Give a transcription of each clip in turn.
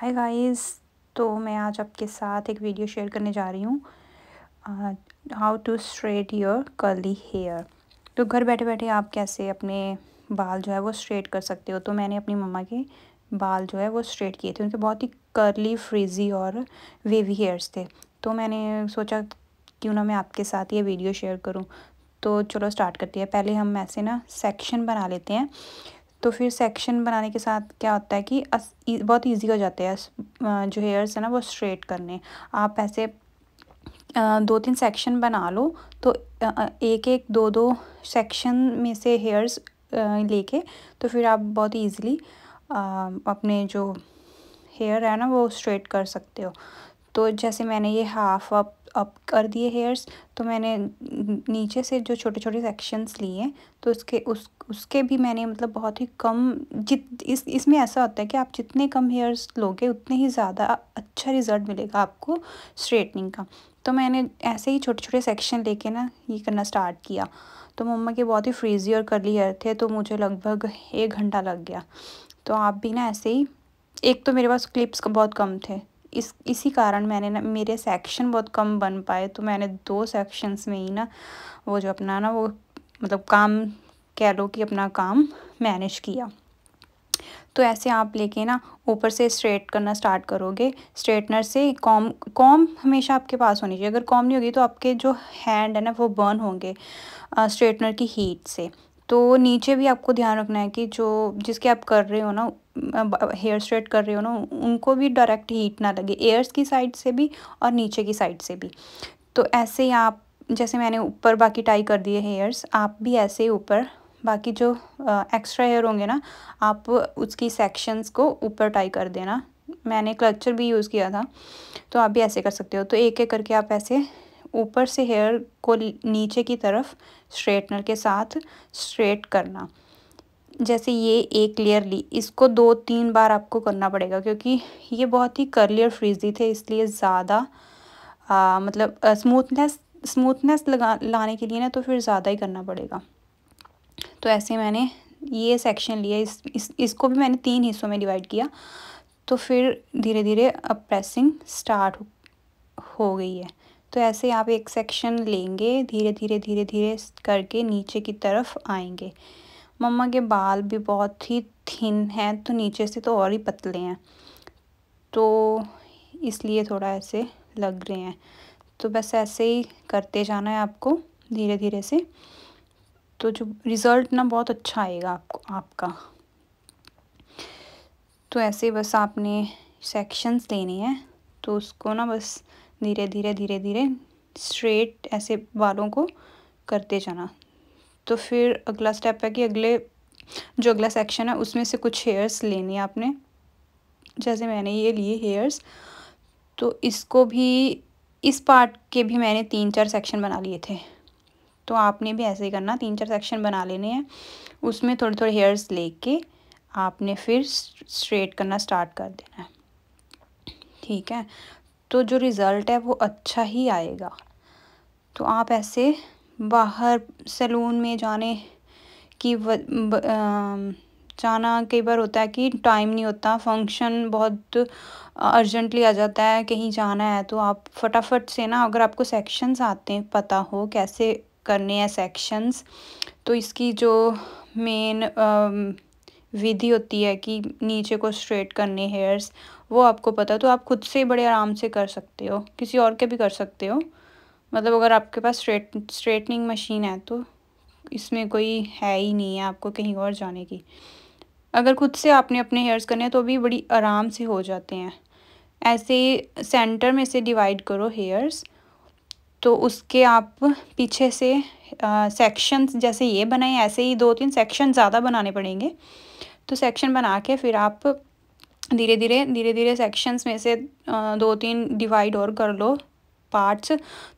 hi guys तो मैं आज आपके साथ एक वीडियो शेयर करने जा रही हूँ how to straight your curly hair तो घर बैठे बैठे आप कैसे अपने बाल जो है वो स्ट्रेट कर सकते हो तो मैंने अपनी मम्मा के बाल जो है वो स्ट्रेट किए थे उनके बहुत ही कर्ली फ्रीजी और वेवी हेयर्स थे तो मैंने सोचा क्यों ना मैं आपके साथ ये वीडियो शेयर करूँ तो चलो स्टार्ट करती है पहले हम ऐसे ना सेक्शन बना लेते हैं तो फिर सेक्शन बनाने के साथ क्या होता है कि अस, बहुत ईजी हो जाते हैं जो हेयर्स है ना वो स्ट्रेट करने आप ऐसे दो तीन सेक्शन बना लो तो एक एक दो दो सेक्शन में से हेयर्स लेके तो फिर आप बहुत ईजिली अपने जो हेयर है ना वो स्ट्रेट कर सकते हो तो जैसे मैंने ये हाफ अप अप कर दिए हेयर्स तो मैंने नीचे से जो छोटे छोटे सेक्शंस लिए तो उसके उस उसके भी मैंने मतलब बहुत ही कम जित इस इसमें ऐसा होता है कि आप जितने कम हेयर्स लोगे उतने ही ज़्यादा अच्छा रिजल्ट मिलेगा आपको स्ट्रेटनिंग का तो मैंने ऐसे ही छोटे छोटे सेक्शन लेके ना ये करना स्टार्ट किया तो मम्मा के बहुत ही फ्रीजी और करली हेयर थे तो मुझे लगभग एक घंटा लग गया तो आप भी ना ऐसे ही एक तो मेरे पास क्लिप्स बहुत कम थे इस इसी कारण मैंने ना मेरे सेक्शन बहुत कम बन पाए तो मैंने दो सेक्शंस में ही ना वो जो अपना ना वो मतलब काम कह लो कि अपना काम मैनेज किया तो ऐसे आप लेके ना ऊपर से स्ट्रेट करना स्टार्ट करोगे स्ट्रेटनर से कॉम कॉम हमेशा आपके पास होनी चाहिए अगर कॉम नहीं होगी तो आपके जो हैंड है ना वो बर्न होंगे स्ट्रेटनर की हीट से तो नीचे भी आपको ध्यान रखना है कि जो जिसके आप कर रहे हो ना हेयर स्ट्रेट कर रहे हो ना उनको भी डायरेक्ट हीट ना लगे एयर्स की साइड से भी और नीचे की साइड से भी तो ऐसे ही आप जैसे मैंने ऊपर बाकी टाई कर दिए हेयर्स आप भी ऐसे ही ऊपर बाकी जो एक्स्ट्रा हेयर होंगे ना आप उसकी सेक्शंस को ऊपर टाई कर देना मैंने क्लचर भी यूज़ किया था तो आप भी ऐसे कर सकते हो तो एक एक करके आप ऐसे ऊपर से हेयर को नीचे की तरफ स्ट्रेटनर के साथ स्ट्रेट करना जैसे ये एक लेयर ली इसको दो तीन बार आपको करना पड़ेगा क्योंकि ये बहुत ही करली और फ्रीजी थे इसलिए ज़्यादा मतलब स्मूथनेस स्मूथनेस लगा लाने के लिए ना तो फिर ज़्यादा ही करना पड़ेगा तो ऐसे मैंने ये सेक्शन लिया इस, इस इसको भी मैंने तीन हिस्सों में डिवाइड किया तो फिर धीरे धीरे अब प्रेसिंग स्टार्ट हो गई है तो ऐसे आप एक सेक्शन लेंगे धीरे धीरे धीरे धीरे करके नीचे की तरफ आएंगे मम्मा के बाल भी बहुत ही थिन हैं तो नीचे से तो और ही पतले हैं तो इसलिए थोड़ा ऐसे लग रहे हैं तो बस ऐसे ही करते जाना है आपको धीरे धीरे से तो जो रिज़ल्ट ना बहुत अच्छा आएगा आपको आपका तो ऐसे बस आपने सेक्शंस लेने हैं तो उसको ना बस धीरे धीरे धीरे धीरे स्ट्रेट ऐसे बालों को करते जाना तो फिर अगला स्टेप है कि अगले जो अगला सेक्शन है उसमें से कुछ हेयर्स लेने हैं आपने जैसे मैंने ये लिए हेयर्स तो इसको भी इस पार्ट के भी मैंने तीन चार सेक्शन बना लिए थे तो आपने भी ऐसे ही करना तीन चार सेक्शन बना लेने हैं उसमें थोड़े थोड़े हेयर्स लेके आपने फिर स्ट्रेट करना स्टार्ट कर देना है ठीक है तो जो रिज़ल्ट है वो अच्छा ही आएगा तो आप ऐसे बाहर सैलून में जाने की व, ब, आ, जाना कई बार होता है कि टाइम नहीं होता फंक्शन बहुत अर्जेंटली आ जाता है कहीं जाना है तो आप फटाफट से ना अगर आपको सेक्शंस आते हैं पता हो कैसे करने हैं सेक्शंस तो इसकी जो मेन विधि होती है कि नीचे को स्ट्रेट करने हेयर्स वो आपको पता है तो आप खुद से ही बड़े आराम से कर सकते हो किसी और के भी कर सकते हो मतलब अगर आपके पास स्ट्रेट स्ट्रेटनिंग मशीन है तो इसमें कोई है ही नहीं है आपको कहीं और जाने की अगर खुद से आपने अपने हेयर्स करने हैं तो भी बड़ी आराम से हो जाते हैं ऐसे सेंटर में से डिवाइड करो हेयर्स तो उसके आप पीछे से सेक्शंस जैसे ये बनाए ऐसे ही दो तीन सेक्शन ज़्यादा बनाने पड़ेंगे तो सेक्शन बना के फिर आप धीरे धीरे धीरे धीरे सेक्शंस में से दो तीन डिवाइड और कर लो पार्ट्स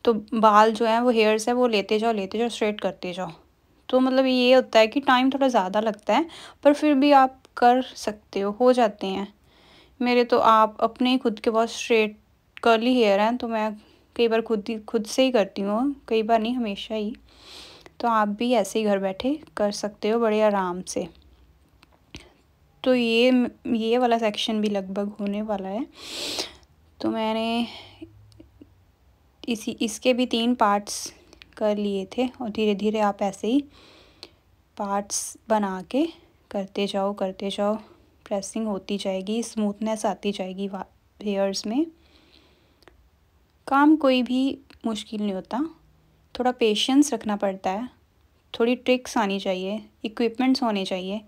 तो बाल जो है वो हेयर्स है वो लेते जाओ लेते जाओ स्ट्रेट करते जाओ तो मतलब ये होता है कि टाइम थोड़ा ज़्यादा लगता है पर फिर भी आप कर सकते हो हो जाते हैं मेरे तो आप अपने ही खुद के बहुत स्ट्रेट कर्ली हेयर हैं तो मैं कई बार खुद ही खुद से ही करती हूँ कई बार नहीं हमेशा ही तो आप भी ऐसे ही घर बैठे कर सकते हो बड़े आराम से तो ये ये वाला सेक्शन भी लगभग होने वाला है तो मैंने इसी इसके भी तीन पार्ट्स कर लिए थे और धीरे धीरे आप ऐसे ही पार्ट्स बना के करते जाओ करते जाओ प्रेसिंग होती जाएगी स्मूथनेस आती जाएगी हेयर्स में काम कोई भी मुश्किल नहीं होता थोड़ा पेशेंस रखना पड़ता है थोड़ी ट्रिक्स आनी चाहिए इक्विपमेंट्स होने चाहिए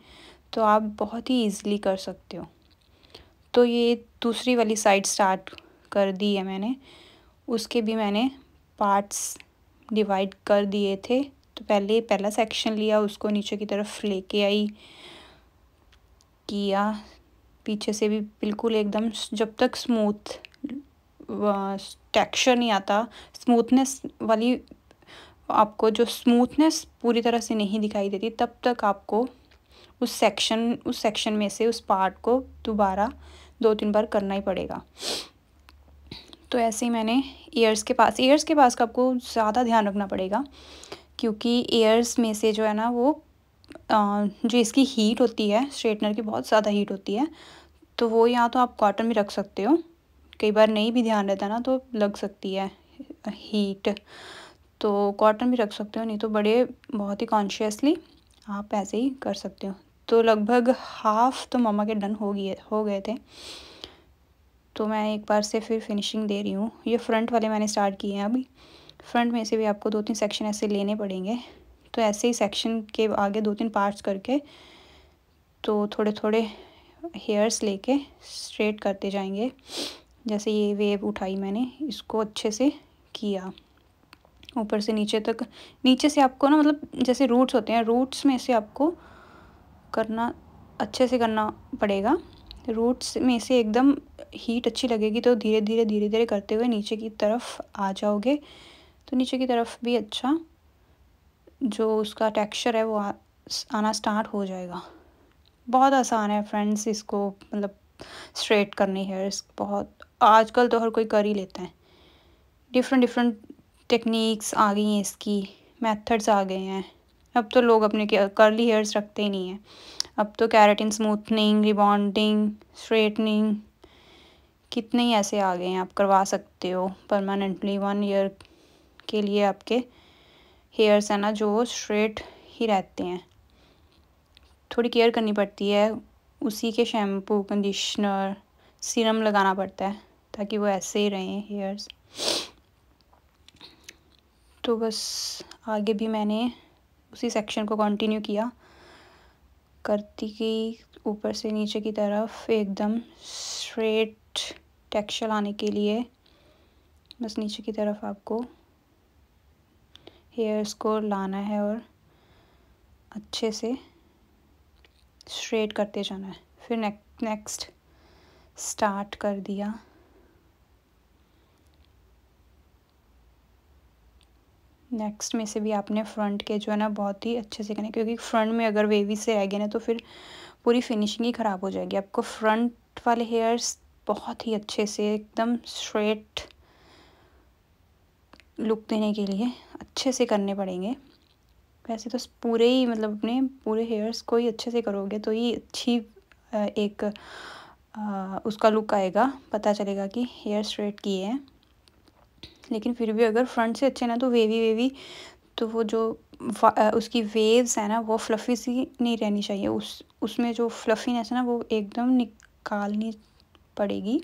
तो आप बहुत ही ईज़िली कर सकते हो तो ये दूसरी वाली साइड स्टार्ट कर दी है मैंने उसके भी मैंने पार्ट्स डिवाइड कर दिए थे तो पहले पहला सेक्शन लिया उसको नीचे की तरफ लेके आई किया पीछे से भी बिल्कुल एकदम जब तक स्मूथ टेक्सचर नहीं आता स्मूथनेस वाली आपको जो स्मूथनेस पूरी तरह से नहीं दिखाई देती तब तक आपको उस सेक्शन उस सेक्शन में से उस पार्ट को दोबारा दो तीन बार करना ही पड़ेगा तो ऐसे ही मैंने ईयर्स के पास ईयर्स के पास का आपको ज़्यादा ध्यान रखना पड़ेगा क्योंकि ईयर्स में से जो है ना वो जो इसकी हीट होती है स्ट्रेटनर की बहुत ज़्यादा हीट होती है तो वो यहाँ तो आप कॉटन में रख सकते हो कई बार नहीं भी ध्यान रहता ना तो लग सकती है हीट तो कॉटन भी रख सकते हो नहीं तो बड़े बहुत ही कॉन्शियसली आप ऐसे ही कर सकते हो तो लगभग हाफ तो मामा के डन हो गए हो गए थे तो मैं एक बार से फिर फिनिशिंग दे रही हूँ ये फ्रंट वाले मैंने स्टार्ट किए हैं अभी फ्रंट में से भी आपको दो तीन सेक्शन ऐसे लेने पड़ेंगे तो ऐसे ही सेक्शन के आगे दो तीन पार्ट्स करके तो थोड़े थोड़े हेयर्स लेके स्ट्रेट करते जाएंगे जैसे ये वेव उठाई मैंने इसको अच्छे से किया ऊपर से नीचे तक नीचे से आपको ना मतलब जैसे रूट्स होते हैं रूट्स में से आपको करना अच्छे से करना पड़ेगा रूट्स में से एकदम हीट अच्छी लगेगी तो धीरे धीरे धीरे धीरे करते हुए नीचे की तरफ आ जाओगे तो नीचे की तरफ भी अच्छा जो उसका टेक्सचर है वो आ, आना स्टार्ट हो जाएगा बहुत आसान है फ्रेंड्स इसको मतलब स्ट्रेट करनी हेयर्स बहुत आजकल तो हर कोई कर ही लेता है डिफरेंट डिफरेंट टेक्निक्स आ गई हैं इसकी मेथड्स आ गए हैं अब तो लोग अपने कर्ली हेयर्स रखते ही नहीं हैं अब तो कैरेटिन स्मूथनिंग रिबॉन्डिंग स्ट्रेटनिंग कितने ही ऐसे आ गए हैं आप करवा सकते हो परमानेंटली वन ईयर के लिए आपके हेयर्स है ना जो स्ट्रेट ही रहते हैं थोड़ी केयर करनी पड़ती है उसी के शैम्पू कंडीशनर सीरम लगाना पड़ता है ताकि वो ऐसे ही रहें हेयर्स तो बस आगे भी मैंने उसी सेक्शन को कंटिन्यू किया करती की ऊपर से नीचे की तरफ एकदम स्ट्रेट टेक्सचर लाने के लिए बस नीचे की तरफ आपको हेयर्स को लाना है और अच्छे से स्ट्रेट करते जाना है फिर नेक्स्ट नेक्स्ट स्टार्ट कर दिया नेक्स्ट में से भी आपने फ्रंट के जो है ना बहुत ही अच्छे से करने क्योंकि फ्रंट में अगर वेवी से रह गए ना तो फिर पूरी फिनिशिंग ही ख़राब हो जाएगी आपको फ्रंट वाले हेयर्स बहुत ही अच्छे से एकदम स्ट्रेट लुक देने के लिए अच्छे से करने पड़ेंगे वैसे तो पूरे ही मतलब अपने पूरे हेयर्स को ही अच्छे से करोगे तो ही अच्छी एक उसका लुक आएगा पता चलेगा कि हेयर स्ट्रेट किए हैं लेकिन फिर भी अगर फ्रंट से अच्छे ना तो वेवी वेवी तो वो जो उसकी वेव्स है ना वो फ्लफ़ी सी नहीं रहनी चाहिए उस उसमें जो फ्लफ़ीनेस है ना वो एकदम निकालनी पड़ेगी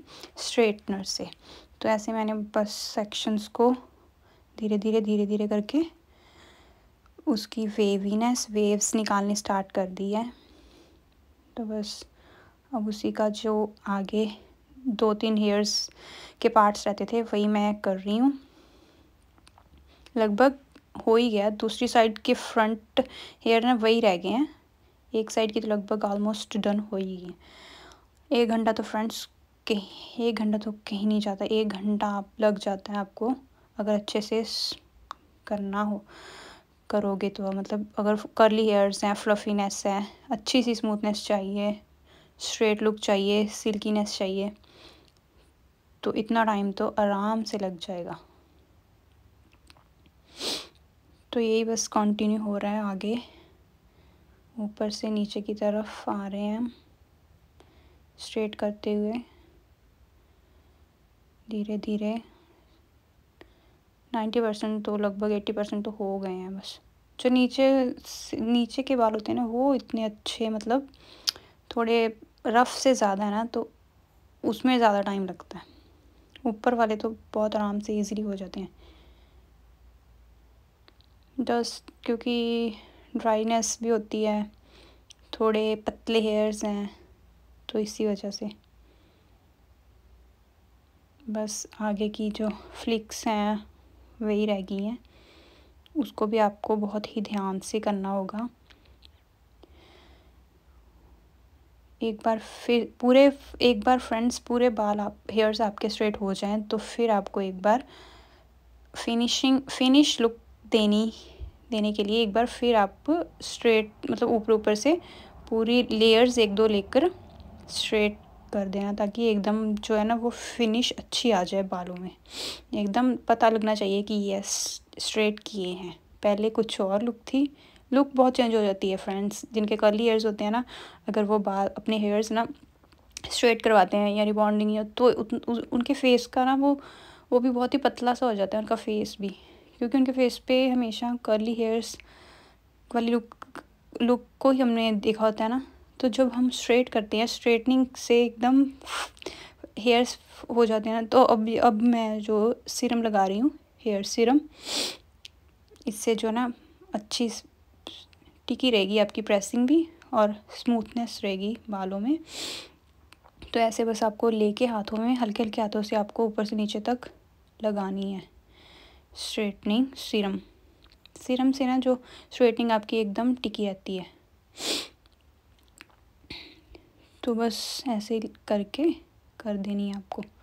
स्ट्रेटनर से तो ऐसे मैंने बस सेक्शंस को धीरे धीरे धीरे धीरे करके उसकी वेवीनेस वेव्स निकालनी स्टार्ट कर दी है तो बस अब उसी का जो आगे दो तीन हेयर्स के पार्ट्स रहते थे वही मैं कर रही हूँ लगभग हो ही गया दूसरी साइड के फ्रंट हेयर ना वही रह गए हैं एक साइड की तो लगभग ऑलमोस्ट डन हो ही गई एक घंटा तो फ्रेंड्स कहीं एक घंटा तो कहीं नहीं जाता एक घंटा आप लग जाता है आपको अगर अच्छे से करना हो करोगे तो मतलब अगर करली हेयर्स हैं फ्लफीनेस है अच्छी सी स्मूथनेस चाहिए स्ट्रेट लुक चाहिए सिल्कीनेस चाहिए तो इतना टाइम तो आराम से लग जाएगा तो यही बस कंटिन्यू हो रहा है आगे ऊपर से नीचे की तरफ आ रहे हैं हम स्ट्रेट करते हुए धीरे धीरे नाइन्टी परसेंट तो लगभग एट्टी परसेंट तो हो गए हैं बस जो नीचे नीचे के बाल होते हैं ना वो इतने अच्छे मतलब थोड़े रफ़ से ज़्यादा है ना तो उसमें ज़्यादा टाइम लगता है ऊपर वाले तो बहुत आराम से ईजीली हो जाते हैं डस्ट क्योंकि ड्राइनेस भी होती है थोड़े पतले हेयर्स हैं तो इसी वजह से बस आगे की जो फ्लिक्स हैं वही रह गई हैं उसको भी आपको बहुत ही ध्यान से करना होगा एक बार फिर पूरे एक बार फ्रेंड्स पूरे बाल आप हेयर्स आपके स्ट्रेट हो जाएं तो फिर आपको एक बार फिनिशिंग फिनिश लुक देनी देने के लिए एक बार फिर आप स्ट्रेट मतलब ऊपर ऊपर से पूरी लेयर्स एक दो लेकर स्ट्रेट कर देना ताकि एकदम जो है ना वो फिनिश अच्छी आ जाए बालों में एकदम पता लगना चाहिए कि यस स्ट्रेट किए हैं पहले कुछ और लुक थी लुक बहुत चेंज हो जाती है फ्रेंड्स जिनके कर्ली हेयर्स होते हैं ना अगर वो बाल अपने हेयर्स ना स्ट्रेट करवाते हैं या रिबॉन्डिंग या तो उन, उनके फेस का ना वो वो भी बहुत ही पतला सा हो जाता है उनका फेस भी क्योंकि उनके फेस पे हमेशा कर्ली हेयर्स वाली लुक लुक को ही हमने देखा होता है ना तो जब हम स्ट्रेट करते हैं स्ट्रेटनिंग से एकदम हेयर्स हो जाते हैं ना तो अब अब मैं जो सीरम लगा रही हूँ हेयर सीरम इससे जो ना अच्छी टिकी रहेगी आपकी प्रेसिंग भी और स्मूथनेस रहेगी बालों में तो ऐसे बस आपको लेके हाथों में हल्के हल्के हाथों से आपको ऊपर से नीचे तक लगानी है स्ट्रेटनिंग सीरम सीरम से ना जो स्ट्रेटनिंग आपकी एकदम टिकी रहती है तो बस ऐसे करके कर देनी है आपको